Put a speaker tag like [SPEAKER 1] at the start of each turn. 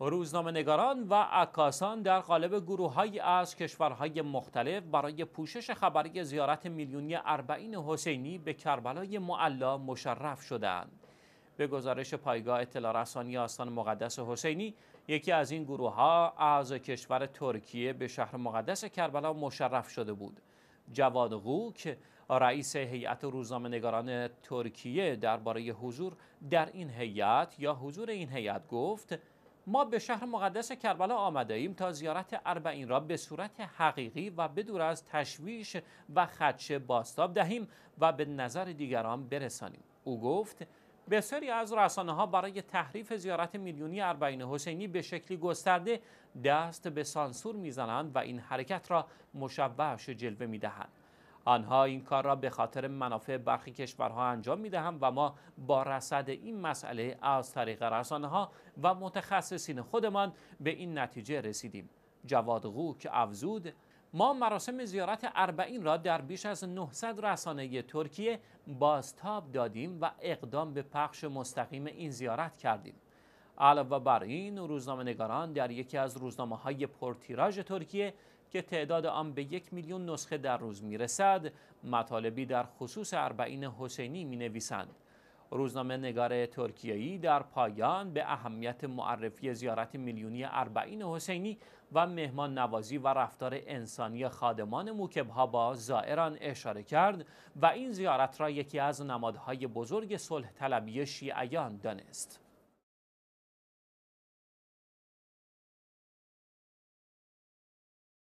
[SPEAKER 1] روزنامه نگاران و عکاسان در قالب گروههایی از کشورهای مختلف برای پوشش خبری زیارت میلیونی اربعین حسینی به کربلای معلا مشرف شدند. به گزارش پایگاه اطلاع رسانی آستان مقدس حسینی یکی از این گروه ها از کشور ترکیه به شهر مقدس کربلا مشرف شده بود جواد که رئیس هیئت نگاران ترکیه درباره حضور در این هیئت یا حضور این هیئت گفت ما به شهر مقدس کربلا آمده ایم تا زیارت اربعین را به صورت حقیقی و بدور از تشویش و خدشه باستاب دهیم و به نظر دیگران برسانیم او گفت بسیاری از رسانه ها برای تحریف زیارت میلیونی اربعین حسینی به شکلی گسترده دست به سانسور میزنند و این حرکت را مشبهش جلوه میدهند آنها این کار را به خاطر منافع برخی کشورها انجام می دهند و ما با رصد این مسئله از طریق رسانه ها و متخصصین خودمان به این نتیجه رسیدیم جواد غوک افزود ما مراسم زیارت اربعین را در بیش از 900 رسانه ترکیه بازتاب دادیم و اقدام به پخش مستقیم این زیارت کردیم علاوه بر این روزنامه نگاران در یکی از روزنامه های پرتیراژ ترکیه که تعداد آن به یک میلیون نسخه در روز میرسد مطالبی در خصوص اربعین حسینی می نویسند. روزنامه نگار ترکیهی در پایان به اهمیت معرفی زیارت میلیونی اربعین حسینی و مهمان نوازی و رفتار انسانی خادمان موکبها با زائران اشاره کرد و این زیارت را یکی از نمادهای بزرگ صلح طلبی شیعیان دانست.